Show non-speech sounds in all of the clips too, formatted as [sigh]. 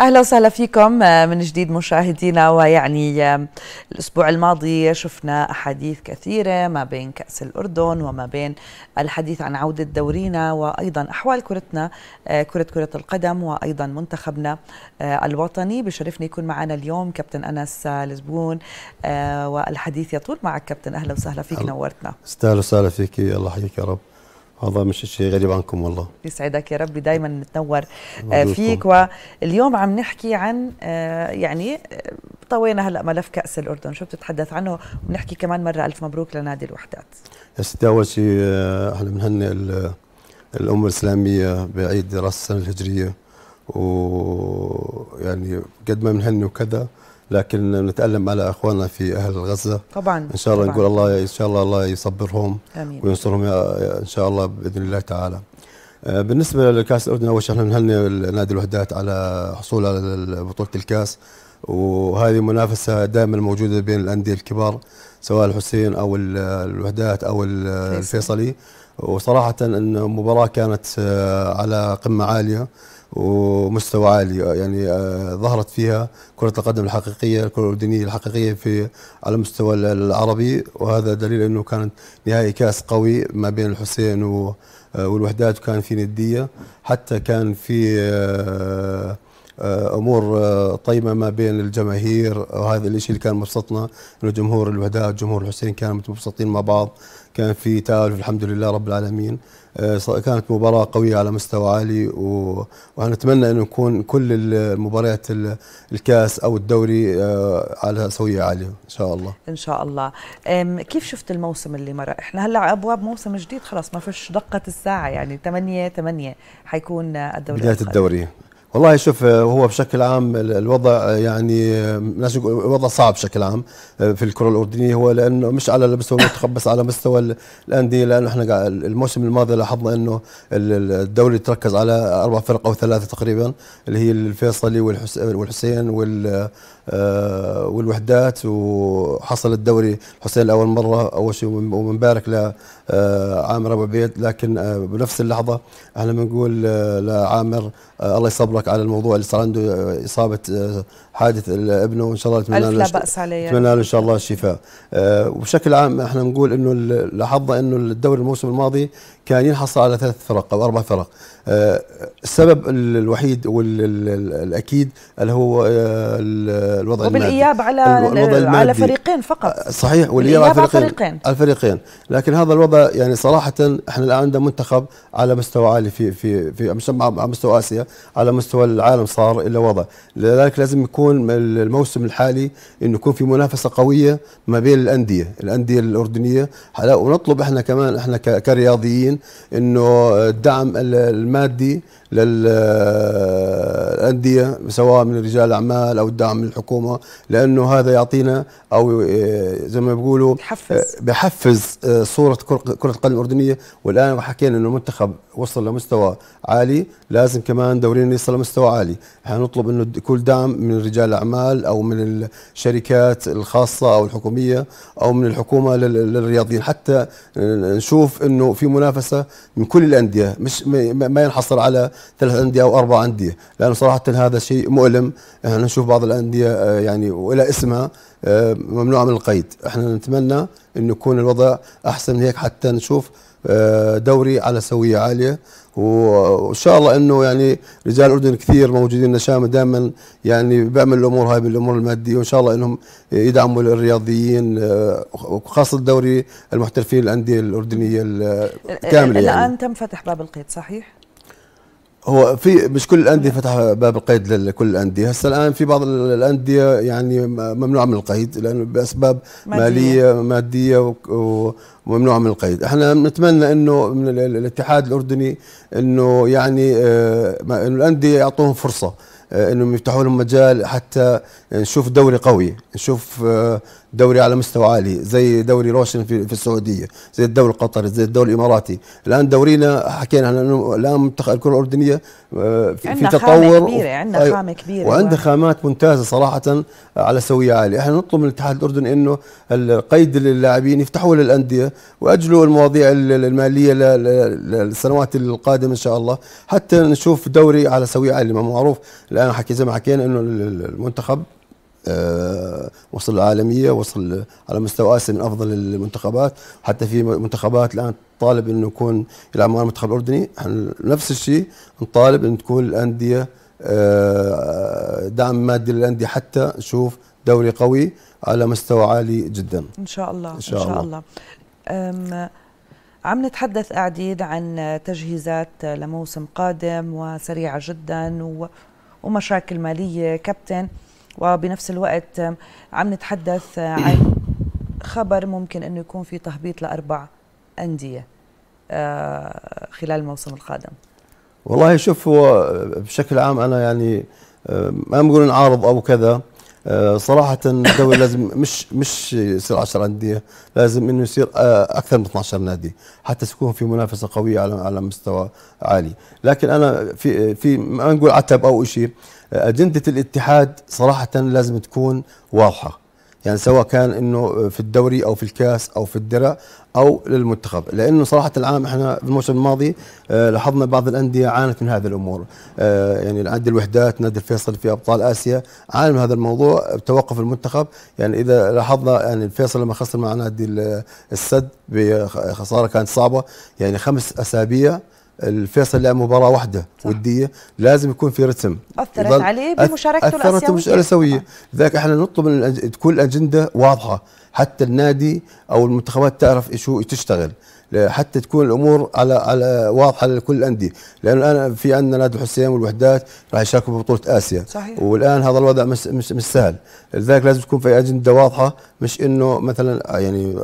اهلا وسهلا فيكم آه، من جديد مشاهدينا ويعني الاسبوع الماضي شفنا احاديث كثيره ما بين كاس الاردن وما بين الحديث عن عوده دورينا وايضا احوال كرتنا آه، كره كره القدم وايضا منتخبنا آه، الوطني بشرفني يكون معنا اليوم كابتن انس لزبون والحديث يطول معك كابتن اهلا وسهلا فيك نورتنا استاهل وسهلا فيك الله يحييك يا رب هذا مش شيء غريب عنكم والله يسعدك يا ربي دايما نتنور آه، فيك واليوم عم نحكي عن آه، يعني آه، طوينا هلا ملف كاس الاردن شو بتتحدث عنه وبنحكي كمان مره الف مبروك لنادي الوحدات ست اول شيء احنا بنهنئ الامه الاسلاميه بعيد راس السنه الهجريه ويعني قد ما بنهني وكذا لكن نتالم على اخواننا في اهل غزه طبعا ان شاء الله طبعاً. نقول الله ان شاء الله الله يصبرهم امين وينصرهم ان شاء الله باذن الله تعالى آه، بالنسبه لكاس الاردن اول شيء احنا نادي الوحدات على حصول على بطوله الكاس وهذه منافسه دائما موجوده بين الانديه الكبار سواء الحسين او الوحدات او الفيصلي وصراحه ان المباراه كانت آه، على قمه عاليه ومستوى عالي يعني آه، ظهرت فيها كرة القدم الحقيقية الكرة الأردنية الحقيقية في على المستوى العربي وهذا دليل أنه كانت نهائي كأس قوي ما بين الحسين آه، والوحدات وكان في ندية حتى كان في آه، آه، امور آه، طيبه ما بين الجماهير وهذا الشيء اللي كان مبسطنا انه جمهور الوداد جمهور الحسين كانوا متبسطين مع بعض كان في تالف الحمد لله رب العالمين آه، كانت مباراة قوية على مستوى عالي ونتمنى أن يكون كل المباريات الكاس أو الدوري على سوية عالية إن شاء الله إن شاء الله كيف شفت الموسم اللي مر إحنا هلأ أبواب موسم جديد خلاص ما فيش دقة الساعة يعني 8 8 حيكون الدوري بداية الدوري والله شوف آه، هو بشكل عام الوضع آه، يعني آه، الوضع صعب بشكل عام في الكره الاردنيه هو لانه مش على مستوى المنتخب بس على مستوى الانديه لانه احنا الموسم الماضي لاحظنا انه الدوري تركز على اربع فرق او ثلاثه تقريبا اللي هي الفيصلي والحسين وال والوحدات وحصل الدوري الحسين لاول مره اول شيء ومبارك آه، عامر ابو عبيد لكن آه، بنفس اللحظه احنا بنقول آه، لعامر الله يصبرك على الموضوع اللي صار عنده اصابه حادث ابنه وان شاء الله نتمنى له نتمنى له ان شاء الله الشفاء وبشكل عام احنا بنقول انه لاحظنا انه الدوري الموسم الماضي كان ينحصر على ثلاث فرق او اربع فرق السبب الوحيد والاكيد اللي هو الوضع وبالاياب المادي. على الوضع المادي. على فريقين فقط صحيح والاياب على فريقين على فريقين لكن هذا الوضع يعني صراحه احنا الان عندنا منتخب على مستوى عالي في في في على مستوى اسيا على مستوى العالم صار الا وضع لذلك لازم يكون الموسم الحالي انه يكون في منافسه قويه ما بين الانديه الانديه الاردنيه ونطلب احنا كمان احنا كرياضيين انه الدعم المادي للانديه سواء من رجال اعمال او الدعم من الحكومه لانه هذا يعطينا او إيه، زي ما بيقولوا بحفز إيه، صوره كره كره القدم الاردنيه والان حكينا انه المنتخب وصل لمستوى عالي لازم كمان دورينا يصل لمستوى عالي إحنا نطلب انه كل دعم من رجال الاعمال او من الشركات الخاصه او الحكوميه او من الحكومه للرياضيين حتى نشوف انه في منافسه من كل الانديه مش ما ينحصر على ثلاث انديه او اربع انديه لانه صراحه هذا شيء مؤلم احنا نشوف بعض الانديه آه، يعني وإلى اسمها آه، ممنوعه من القيد احنا نتمنى انه يكون الوضع احسن من هيك حتى نشوف آه، دوري على سويه عاليه وان شاء الله انه يعني رجال الاردن كثير موجودين نشامه دائما يعني بيعمل الامور هاي بالامور الماديه وان شاء الله انهم يدعموا الرياضيين وخاصه آه، الدوري المحترفين الانديه الاردنيه الكامله يعني الان تم فتح باب القيد صحيح؟ هو في مش كل الانديه فتح باب القيد لكل الانديه هسه الان في بعض الانديه يعني ممنوع من القيد لانه باسباب مادية. ماليه ماديه وممنوع من القيد احنا نتمنى انه من الاتحاد الاردني انه يعني آه، انه الانديه يعطوهم فرصه آه، انهم يفتحوا لهم مجال حتى نشوف دوري قوي نشوف آه، دوري على مستوى عالي زي دوري روشن في, في السعوديه زي الدوري القطري زي الدوري الاماراتي الان دورينا حكينا انه الان الكره الاردنيه آه، في, في تطور خامة كبيرة. عندنا خامه كبيره وعندنا خامات ممتازه صراحه آه، على سويه عاليه احنا نطلب من الاتحاد الاردني انه القيد للاعبين يفتحوا للانديه واجلوا المواضيع الماليه للسنوات القادمه ان شاء الله حتى نشوف دوري على سويه عاليه معروف الان حكي زي ما حكينا انه المنتخب آه، وصل العالميه وصل على مستوى اسيا من افضل المنتخبات حتى في منتخبات الان طالب انه يكون يلعب مع المنتخب الاردني نفس الشيء نطالب ان تكون الانديه آه، دعم مادي للانديه حتى نشوف دوري قوي على مستوى عالي جدا ان شاء الله ان شاء, إن شاء الله, الله. عم نتحدث أعديد عن تجهيزات لموسم قادم وسريعة جدا ومشاكل مالية كابتن وبنفس الوقت عم نتحدث عن خبر ممكن انه يكون في تهبيط لاربع انديه آه، خلال الموسم القادم والله شوف هو بشكل عام انا يعني آه، ما بنقول نعارض او كذا آه، صراحة الدوري [laughs] لازم مش مش يصير 10 أندية، لازم إنه يصير أكثر من 12 نادي حتى تكون في منافسة قوية على على مستوى عالي، لكن أنا في في ما نقول عتب أو شيء، اجنده الاتحاد صراحه لازم تكون واضحه يعني سواء كان انه في الدوري او في الكاس او في الدرع او للمنتخب لانه صراحه العام احنا في الموسم الماضي آه، لاحظنا بعض الانديه عانت من هذه الامور آه، يعني عند الوحدات نادي الفيصل في ابطال اسيا عانى من هذا الموضوع بتوقف المنتخب يعني اذا لاحظنا يعني الفيصل لما خسر مع نادي السد بخساره كانت صعبه يعني خمس اسابيع الفيصل لعب مباراة واحدة صح. ودية لازم يكون في رتم أثرت عليه بمشاركته أثرت الآسيوية لذلك احنا نطلب من تكون الأجندة واضحة حتى النادي أو المنتخبات تعرف شو تشتغل حتى تكون الامور على على واضحه لكل الانديه لانه الان في عندنا نادي الحسين والوحدات راح يشاركوا ببطوله اسيا صحيح. والان هذا الوضع مش مش, مش سهل لذلك لازم تكون في اجنده واضحه مش انه مثلا يعني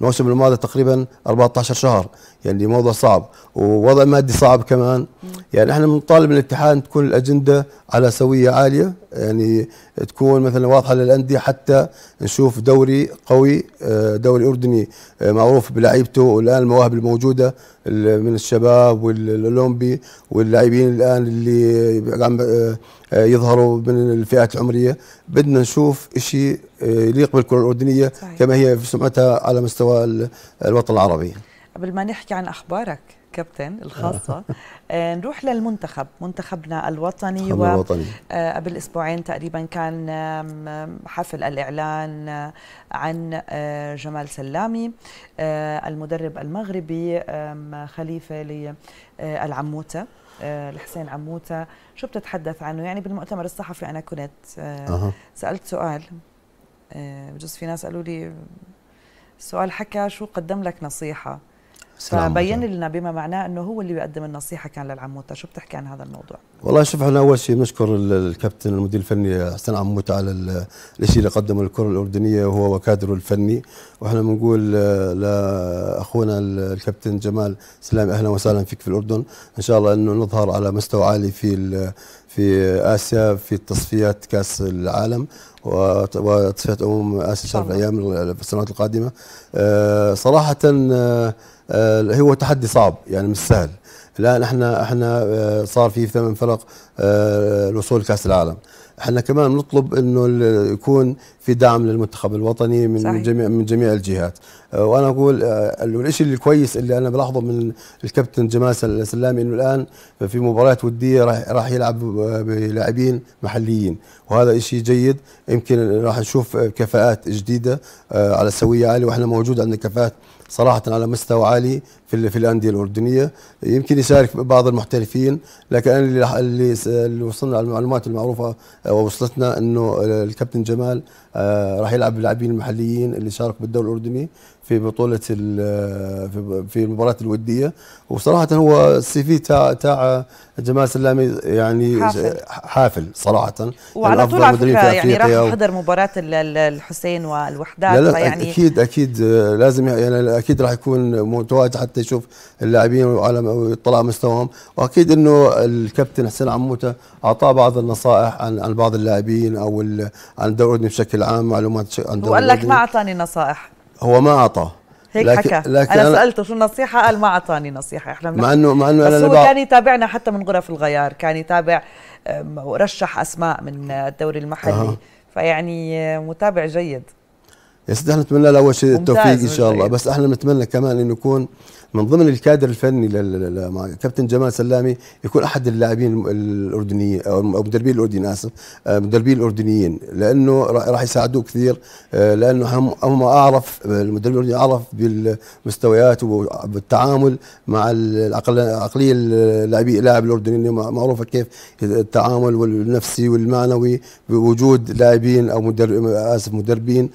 الموسم الماضي تقريبا 14 شهر يعني موضوع صعب ووضع مادي صعب كمان يعني احنا بنطالب الاتحاد تكون الاجنده على سويه عاليه يعني تكون مثلا واضحه للانديه حتى نشوف دوري قوي آه، دوري اردني آه، معروف بلعيبته والان المواهب الموجوده من الشباب والاولمبي واللاعبين الان اللي عم آه، يظهروا من الفئات العمريه بدنا نشوف شيء يليق بالكره الاردنيه صحيح. كما هي في سمعتها على مستوى الوطن العربي قبل ما نحكي عن اخبارك كابتن آه. الخاصة آه نروح للمنتخب منتخبنا الوطني و الوطني. آه قبل أسبوعين تقريبا كان حفل الإعلان آه، عن آه، جمال سلامي المدرب المغربي خليفة للعموتة الحسين عموتة شو بتتحدث عنه يعني بالمؤتمر الصحفي أنا كنت أه. سألت سؤال بجوز في ناس قالوا لي السؤال حكى شو قدم لك نصيحة فبين لنا بما معناه انه هو اللي بيقدم النصيحه كان للعموته شو بتحكي عن هذا الموضوع والله شوف احنا اول شيء بنشكر الكابتن المدير الفني حسن عموته على الشيء اللي قدمه للكره الاردنيه وهو وكادره الفني واحنا بنقول لاخونا الكابتن جمال سلام اهلا وسهلا فيك في الاردن ان شاء الله انه نظهر على مستوى عالي في في اسيا في تصفيات كاس العالم وتصفيات امم اسيا شهر الايام السنوات القادمه آه، صراحه آه، آه، هو تحدي صعب يعني مش سهل الان احنا احنا آه، صار في ثمان فرق الوصول آه، لكاس العالم احنا كمان بنطلب انه يكون في دعم للمنتخب الوطني من صحيح. جميع من جميع الجهات آه، وانا اقول آه، الشيء الكويس اللي انا بلاحظه من الكابتن جمال سلامي انه الان في مباريات وديه راح يلعب آه، بلاعبين محليين وهذا شيء جيد يمكن راح نشوف كفاءات جديده على سويه عاليه واحنا موجود عندنا كفاءات صراحه على مستوى عالي في في الانديه الاردنيه يمكن يشارك بعض المحترفين لكن اللي اللي وصلنا على المعلومات المعروفه ووصلتنا انه الكابتن جمال آه، راح يلعب باللاعبين المحليين اللي شاركوا بالدوري الاردني في بطولة في المباراة الودية وصراحة هو السي في تاع تاع جمال سلامي يعني حافل, حافل صراحة يعني وعلى طول على فكرة يعني راح حضر مباراة الحسين والوحدات لا لا يعني أكيد أكيد لازم يعني،, يعني أكيد راح يكون متواجد حتى يشوف اللاعبين وعلى ويطلع مستواهم وأكيد أنه الكابتن حسين عموته أعطاه بعض النصائح عن عن بعض اللاعبين أو عن الدوري بشكل عام معلومات عن الدوري وقال لك ما أعطاني نصائح هو ما اعطى هيك لكن حكى لكن انا سالته شو النصيحه قال ما اعطاني نصيحه احنا مع انه مع انه بس هو كان يتابعنا حتى من غرف الغيار كان يتابع ورشح اسماء من الدوري المحلي أه. فيعني متابع جيد يا سيدي احنا نتمنى له اول شيء التوفيق ان شاء الله بس احنا بنتمنى كمان انه يكون من ضمن الكادر الفني كابتن جمال سلامي يكون احد اللاعبين الاردنيين او المدربين الاردنيين اسف المدربين آه، الاردنيين لانه راح يساعدوه كثير آه، لانه هم اعرف آه، المدرب الاردني اعرف بالمستويات وبالتعامل مع العقليه اللاعبين اللاعب الاردني معروفه كيف التعامل النفسي والمعنوي بوجود لاعبين او مدرب اسف مدربين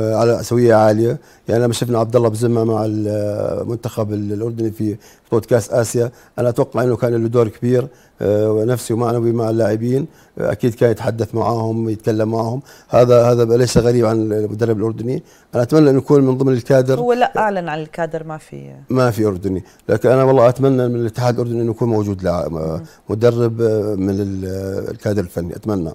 على سويه عاليه يعني لما شفنا عبد الله بزمه مع المنتخب الاردني في بودكاست اسيا انا اتوقع انه كان له دور كبير آه، نفسي ومعنوي مع اللاعبين اكيد كان يتحدث معاهم يتكلم معاهم هذا هذا ليس غريب عن المدرب الاردني انا اتمنى انه يكون من ضمن الكادر هو لا اعلن عن الكادر ما في ما في اردني لكن انا والله اتمنى من الاتحاد الاردني انه يكون موجود مدرب آه، من الكادر الفني اتمنى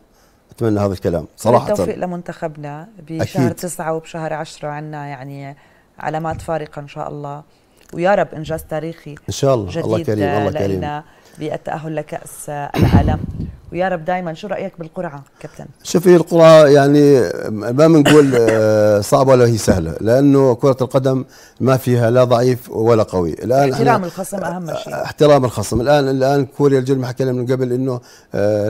اتمنى هذا الكلام صراحه التوفيق لمنتخبنا بشهر أكيد. تسعة وبشهر عشرة عنا يعني علامات فارقه ان شاء الله ويا رب انجاز تاريخي ان شاء الله جديد الله كريم الله كريم بالتاهل لكاس العالم ويا رب دائما شو رايك بالقرعه كابتن شوفي القرعه يعني ما بنقول آه، صعبه ولا هي سهله لانه كره القدم ما فيها لا ضعيف ولا قوي الان احترام الخصم اهم شيء احترام الخصم الان الان كوريا الجنوب حكينا من قبل انه آه،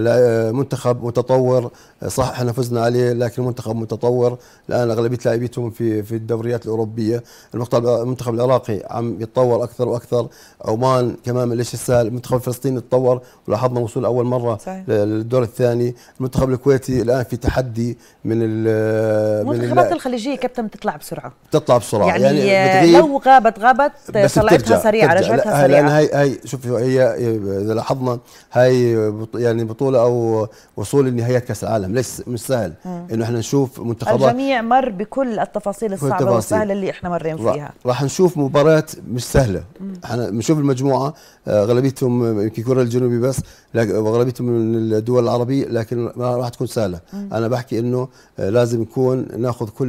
آه، منتخب متطور صح احنا فزنا عليه لكن منتخب متطور الان اغلبيه لاعبيتهم في في الدوريات الاوروبيه المنتخب العراقي عم يتطور اكثر واكثر عمان كمان ليش السهل المنتخب الفلسطيني تطور ولاحظنا وصول اول مره صحيح. الدور الثاني المنتخب الكويتي الان في تحدي من المنتخبات الخليجيه كابتن بتطلع بسرعه بتطلع بسرعه يعني, يعني لو غابت غابت طلعتها سريعه رجعتها سريعه لان هي يعني هي شوف هي اذا لاحظنا هي يعني بطوله او وصول لنهايات كاس العالم ليس مش سهل انه احنا نشوف منتخبات الجميع مر بكل التفاصيل الصعبه والسهله اللي احنا مرينا فيها راح نشوف مباريات مش سهله احنا بنشوف المجموعه آه، اغلبيتهم يمكن كوريا الجنوبي بس واغلبيتهم من الدول العربيه لكن ما راح تكون سهله انا بحكي انه آه، لازم يكون ناخذ كل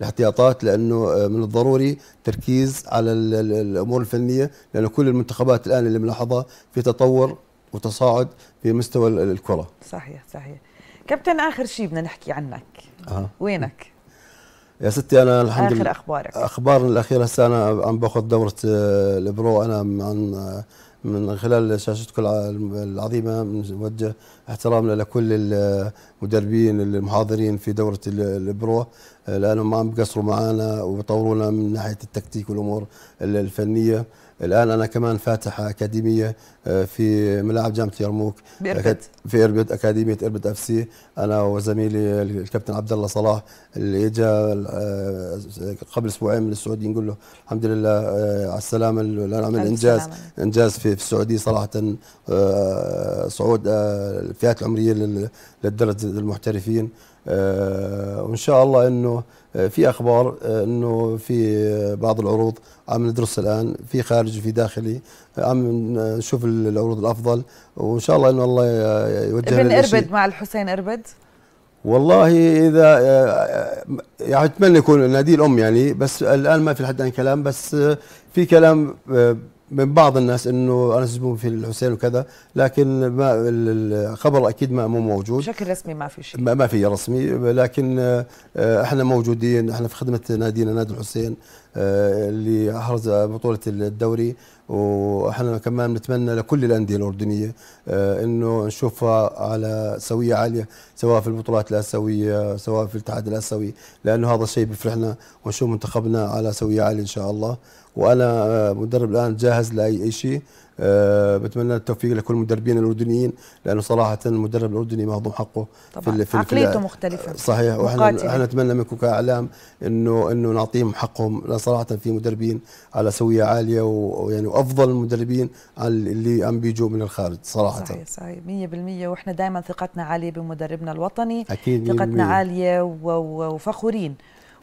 الاحتياطات لانه آه، من الضروري تركيز على الامور الفنيه لانه كل المنتخبات الان اللي بنلاحظها في تطور وتصاعد في مستوى الكره صحيح صحيح كابتن اخر شيء بدنا نحكي عنك أه. وينك يا ستي انا الحمد لله اخر اخبارك اخبارنا الاخيره هسه انا عم باخذ دوره آه، البرو انا عن من خلال شاشتكم العظيمه نوجه احترامنا لكل المدربين المحاضرين في دوره البرو آه، لانهم ما بقصروا معنا وبطورونا من ناحيه التكتيك والامور الفنيه الان انا كمان فاتح اكاديميه آه، في ملاعب جامعه يرموك في اربد اكاديميه اربد اف سي انا وزميلي الكابتن عبد الله صلاح اللي اجى آه، قبل اسبوعين من السعوديه نقول له الحمد لله آه، على السلامه الان عمل انجاز السلامة. انجاز في السعوديه صراحه صعود الفئات العمريه للدرجه المحترفين آه، وان شاء الله انه آه، في اخبار آه، انه في بعض العروض عم ندرس الان في خارجي في داخلي عم نشوف العروض الافضل وان شاء الله انه الله يوجه ابن اربد مع الحسين اربد والله اذا يعني اتمنى يكون نادي الام يعني بس الان ما في لحد الان كلام بس في كلام من بعض الناس انه انا زبون في الحسين وكذا لكن ما الخبر اكيد ما مو موجود بشكل رسمي ما في شيء ما في رسمي لكن آه، احنا موجودين احنا في خدمه نادينا نادي الحسين آه، اللي احرز بطوله الدوري واحنا كمان نتمنى لكل الانديه الاردنيه آه، انه نشوفها على سويه عاليه سواء في البطولات الاسيويه سواء في الاتحاد الاسيوي لانه هذا الشيء بيفرحنا ونشوف منتخبنا على سويه عاليه ان شاء الله وانا آه، مدرب الان جاهز لاي شيء آه، بتمنى التوفيق لكل المدربين الاردنيين لانه صراحه المدرب الاردني مهضوم حقه طبعا في, في عقليته مختلفه صحيح واحنا احنا نتمنى منكم كاعلام انه انه نعطيهم حقهم صراحه في مدربين على سويه عاليه ويعني وافضل المدربين اللي عم بيجوا من الخارج صراحه صحيح صحيح 100% واحنا دائما ثقتنا عاليه بمدربنا الوطني اكيد ثقتنا عاليه وفخورين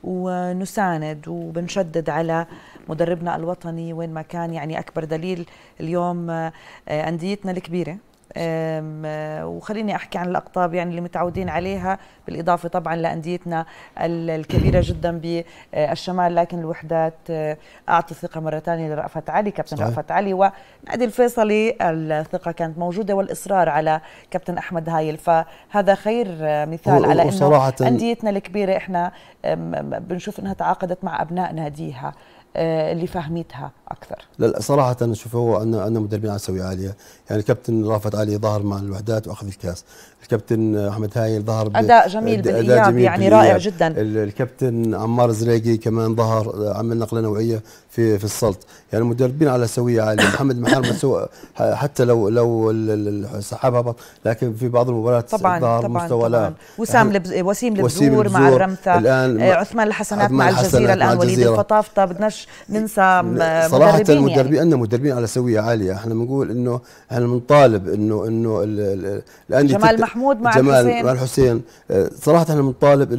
ونساند وبنشدد على مدربنا الوطني وين ما كان يعني اكبر دليل اليوم آه، انديتنا الكبيره آه، وخليني احكي عن الاقطاب يعني اللي متعودين عليها بالاضافه طبعا لانديتنا الكبيره جدا بالشمال لكن الوحدات آه، اعطي ثقه مره ثانيه لرأفت علي كابتن صحيح. رأفت علي ونادي الفيصلي الثقه كانت موجوده والاصرار على كابتن احمد هايل فهذا خير آه، مثال على انه انديتنا الكبيره احنا بنشوف انها تعاقدت مع ابناء ناديها آه، اللي فهمتها اكثر لا صراحه انا شوف هو عندنا انا مدربين سوية عاليه يعني الكابتن رافت علي ظهر مع الوحدات واخذ الكاس الكابتن احمد هايل ظهر اداء جميل بالإياب أداء جميل يعني بالإياب. رائع جدا الكابتن عمار زريقي كمان ظهر آه، عمل نقله نوعيه في في السلط يعني مدربين على سويه عاليه محمد محار [coughs] سوى حتى لو لو السحاب هبط لكن في بعض المباريات طبعا ظهر طبعا مستوى طبعا لا وسام وسيم لبزور, وسيم مع الرمثا الان آه، عثمان الحسنات مع الجزيره الان وليد الفطافطه بدناش ننسى آه، مدربين صراحه يعني. المدربين عندنا مدربين على سويه عاليه احنا بنقول انه احنا بنطالب انه انه الانديه جمال محمود مع جمال الحسين مع الحسين آه، صراحه احنا بنطالب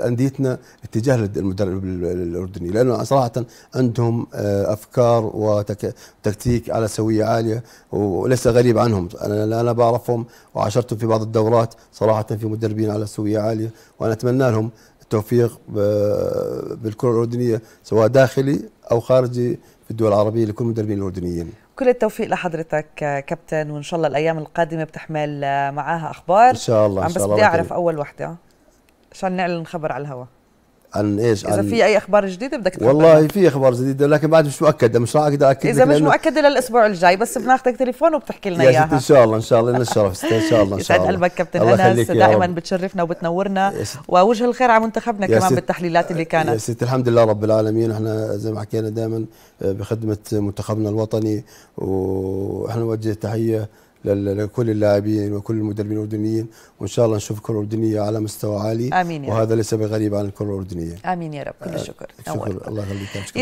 انديتنا اتجاه المدرب الاردني لانه صراحه عندهم آه، افكار وتكتيك على سويه عاليه وليس غريب عنهم انا انا بعرفهم وعاشرتهم في بعض الدورات صراحه في مدربين على سويه عاليه وانا اتمنى لهم التوفيق آه، بالكره الاردنيه سواء داخلي او خارجي في الدول العربيه لكل المدربين الاردنيين. كل التوفيق لحضرتك آه، كابتن وان شاء الله الايام القادمه بتحمل آه، معاها اخبار ان شاء الله عم بس بدي اعرف اول وحده عشان نعلن خبر على الهواء عن ايش اذا عن في اي اخبار جديده بدك تخبرنا والله في اخبار جديده لكن بعد مش مؤكده مش راح اقدر اكد اذا مش مؤكده للاسبوع الجاي بس بناخذك تليفون وبتحكي لنا اياها ان شاء الله ان شاء الله لنا الشرف ان شاء الله ان شاء الله يسعد قلبك كابتن انس دائما بتشرفنا وبتنورنا ووجه الخير على منتخبنا كمان بالتحليلات اللي كانت يا ست الحمد لله رب العالمين احنا زي ما حكينا دائما آه، بخدمه منتخبنا الوطني واحنا نوجه تحيه لكل اللاعبين وكل المدربين الاردنيين وان شاء الله نشوف الكره الاردنيه على مستوى عالي امين يا وهذا رب. ليس بغريب عن الكره الاردنيه امين يا رب كل آه، الشكر شكر الله يخليك